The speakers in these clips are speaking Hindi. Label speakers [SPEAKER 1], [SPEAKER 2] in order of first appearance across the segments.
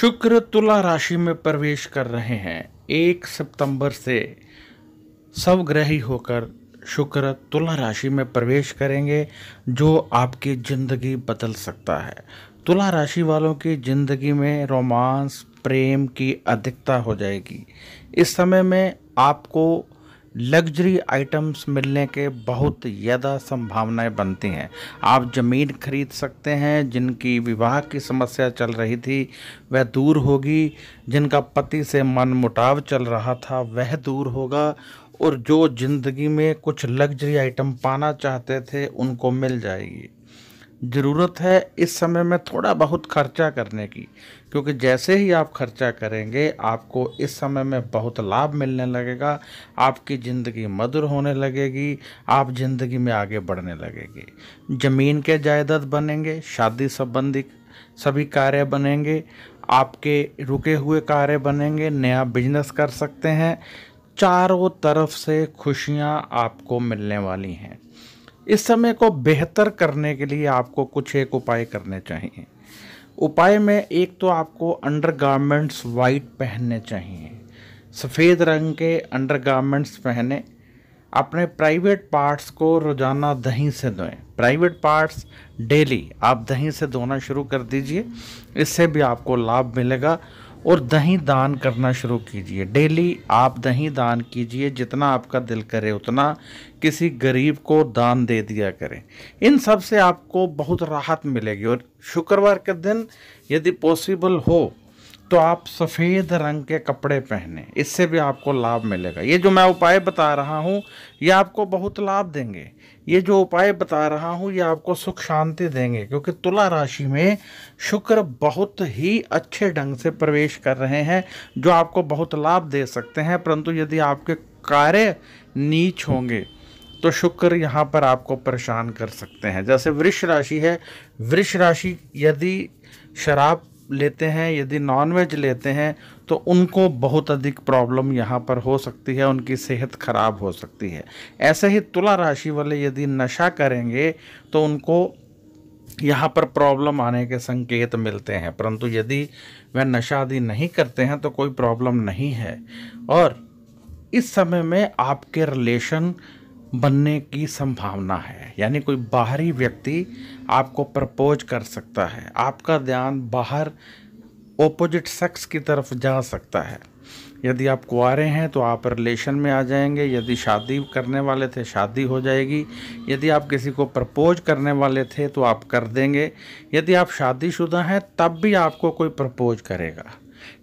[SPEAKER 1] शुक्र तुला राशि में प्रवेश कर रहे हैं एक सितंबर से ग्रही होकर शुक्र तुला राशि में प्रवेश करेंगे जो आपकी ज़िंदगी बदल सकता है तुला राशि वालों की ज़िंदगी में रोमांस प्रेम की अधिकता हो जाएगी इस समय में आपको लग्जरी आइटम्स मिलने के बहुत ज़्यादा संभावनाएं बनती हैं आप ज़मीन खरीद सकते हैं जिनकी विवाह की समस्या चल रही थी वह दूर होगी जिनका पति से मन मुटाव चल रहा था वह दूर होगा और जो ज़िंदगी में कुछ लग्जरी आइटम पाना चाहते थे उनको मिल जाएगी ज़रूरत है इस समय में थोड़ा बहुत खर्चा करने की क्योंकि जैसे ही आप खर्चा करेंगे आपको इस समय में बहुत लाभ मिलने लगेगा आपकी ज़िंदगी मधुर होने लगेगी आप ज़िंदगी में आगे बढ़ने लगेगी ज़मीन के जायदाद बनेंगे शादी संबंधी सभी कार्य बनेंगे आपके रुके हुए कार्य बनेंगे नया बिजनेस कर सकते हैं चारों तरफ से खुशियाँ आपको मिलने वाली हैं इस समय को बेहतर करने के लिए आपको कुछ एक उपाय करने चाहिए उपाय में एक तो आपको अंडरगारमेंट्स वाइट पहनने चाहिए सफ़ेद रंग के अंडरगारमेंट्स पहने अपने प्राइवेट पार्ट्स को रोज़ाना दही से धोएं प्राइवेट पार्ट्स डेली आप दही से धोना शुरू कर दीजिए इससे भी आपको लाभ मिलेगा और दही दान करना शुरू कीजिए डेली आप दही दान कीजिए जितना आपका दिल करे उतना किसी गरीब को दान दे दिया करें इन सब से आपको बहुत राहत मिलेगी और शुक्रवार के दिन यदि पॉसिबल हो तो आप सफ़ेद रंग के कपड़े पहने इससे भी आपको लाभ मिलेगा ये जो मैं उपाय बता रहा हूँ ये आपको बहुत लाभ देंगे ये जो उपाय बता रहा हूँ ये आपको सुख शांति देंगे क्योंकि तुला राशि में शुक्र बहुत ही अच्छे ढंग से प्रवेश कर रहे हैं जो आपको बहुत लाभ दे सकते हैं परंतु यदि आपके कार्य नीच होंगे तो शुक्र यहाँ पर आपको परेशान कर सकते हैं जैसे वृक्ष राशि है वृक्ष राशि यदि शराब लेते हैं यदि नॉनवेज लेते हैं तो उनको बहुत अधिक प्रॉब्लम यहाँ पर हो सकती है उनकी सेहत ख़राब हो सकती है ऐसे ही तुला राशि वाले यदि नशा करेंगे तो उनको यहाँ पर प्रॉब्लम आने के संकेत मिलते हैं परंतु यदि वह नशा आदि नहीं करते हैं तो कोई प्रॉब्लम नहीं है और इस समय में आपके रिलेशन बनने की संभावना है यानी कोई बाहरी व्यक्ति आपको प्रपोज कर सकता है आपका ध्यान बाहर ओपोजिट सेक्स की तरफ जा सकता है यदि आप कुआरे हैं तो आप रिलेशन में आ जाएंगे यदि शादी करने वाले थे शादी हो जाएगी यदि आप किसी को प्रपोज करने वाले थे तो आप कर देंगे यदि आप शादीशुदा हैं तब भी आपको कोई प्रपोज करेगा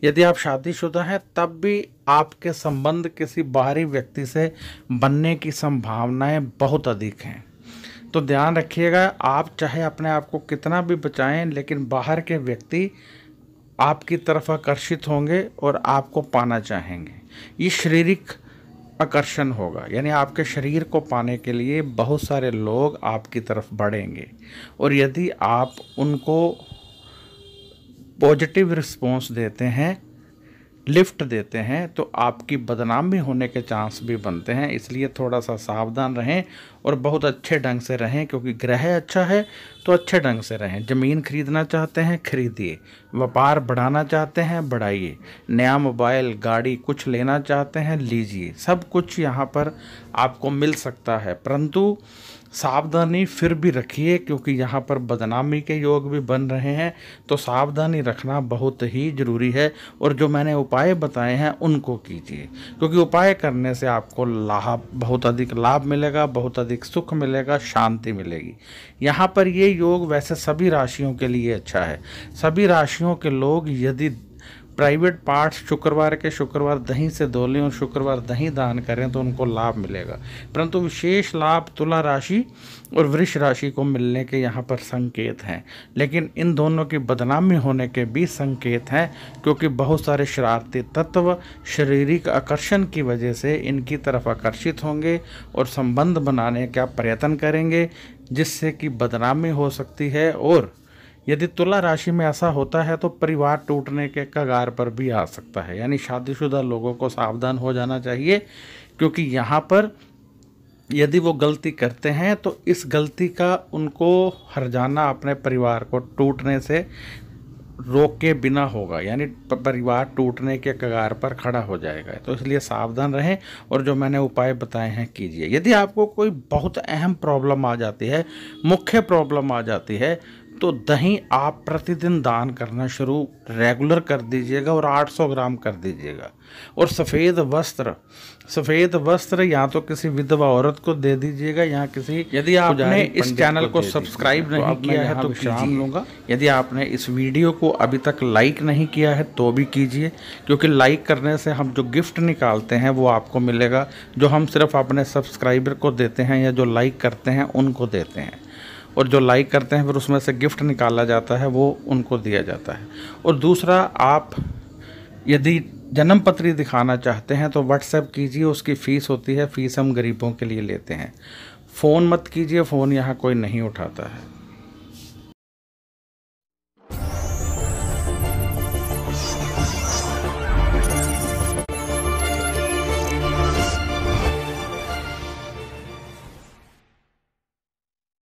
[SPEAKER 1] यदि आप शादीशुदा हैं तब भी आपके संबंध किसी बाहरी व्यक्ति से बनने की संभावनाएं बहुत अधिक हैं तो ध्यान रखिएगा आप चाहे अपने आप को कितना भी बचाएं लेकिन बाहर के व्यक्ति आपकी तरफ आकर्षित होंगे और आपको पाना चाहेंगे ये शारीरिक आकर्षण होगा यानी आपके शरीर को पाने के लिए बहुत सारे लोग आपकी तरफ बढ़ेंगे और यदि आप उनको पॉजिटिव रिस्पॉन्स देते हैं लिफ्ट देते हैं तो आपकी बदनामी होने के चांस भी बनते हैं इसलिए थोड़ा सा सावधान रहें और बहुत अच्छे ढंग से रहें क्योंकि ग्रह अच्छा है तो अच्छे ढंग से रहें ज़मीन खरीदना चाहते हैं खरीदिए व्यापार बढ़ाना चाहते हैं बढ़ाइए नया मोबाइल गाड़ी कुछ लेना चाहते हैं लीजिए सब कुछ यहाँ पर आपको मिल सकता है परंतु सावधानी फिर भी रखिए क्योंकि यहाँ पर बदनामी के योग भी बन रहे हैं तो सावधानी रखना बहुत ही ज़रूरी है और जो मैंने उपाय बताए हैं उनको कीजिए क्योंकि उपाय करने से आपको लाभ बहुत अधिक लाभ मिलेगा बहुत अधिक सुख मिलेगा शांति मिलेगी यहाँ पर ये योग वैसे सभी राशियों के लिए अच्छा है सभी राशियों के लोग यदि प्राइवेट पार्ट्स शुक्रवार के शुक्रवार दही से धो लें और शुक्रवार दही दान करें तो उनको लाभ मिलेगा परंतु विशेष लाभ तुला राशि और वृष राशि को मिलने के यहाँ पर संकेत हैं लेकिन इन दोनों की बदनामी होने के भी संकेत हैं क्योंकि बहुत सारे शरारती तत्व शारीरिक आकर्षण की वजह से इनकी तरफ आकर्षित होंगे और संबंध बनाने का प्रयत्न करेंगे जिससे कि बदनामी हो सकती है और यदि तुला राशि में ऐसा होता है तो परिवार टूटने के कगार पर भी आ सकता है यानी शादीशुदा लोगों को सावधान हो जाना चाहिए क्योंकि यहाँ पर यदि वो गलती करते हैं तो इस गलती का उनको हर जाना अपने परिवार को टूटने से रोक के बिना होगा यानी परिवार टूटने के कगार पर खड़ा हो जाएगा तो इसलिए सावधान रहें और जो मैंने उपाय बताए हैं कीजिए यदि आपको कोई बहुत अहम प्रॉब्लम आ जाती है मुख्य प्रॉब्लम आ जाती है तो दही आप प्रतिदिन दान करना शुरू रेगुलर कर दीजिएगा और 800 ग्राम कर दीजिएगा और सफ़ेद वस्त्र सफ़ेद वस्त्र या तो किसी विधवा औरत को दे दीजिएगा या किसी यदि तो आपने इस चैनल को, को सब्सक्राइब नहीं किया है तो विश्राम लूँगा यदि आपने इस वीडियो को अभी तक लाइक नहीं किया है तो भी कीजिए क्योंकि लाइक करने से हम जो गिफ्ट निकालते हैं वो आपको मिलेगा जो हम सिर्फ अपने सब्सक्राइबर को देते हैं या जो लाइक करते हैं उनको देते हैं और जो लाइक करते हैं फिर उसमें से गिफ्ट निकाला जाता है वो उनको दिया जाता है और दूसरा आप यदि जन्म पत्री दिखाना चाहते हैं तो व्हाट्सएप कीजिए उसकी फ़ीस होती है फ़ीस हम गरीबों के लिए लेते हैं फ़ोन मत कीजिए फ़ोन यहाँ कोई नहीं उठाता है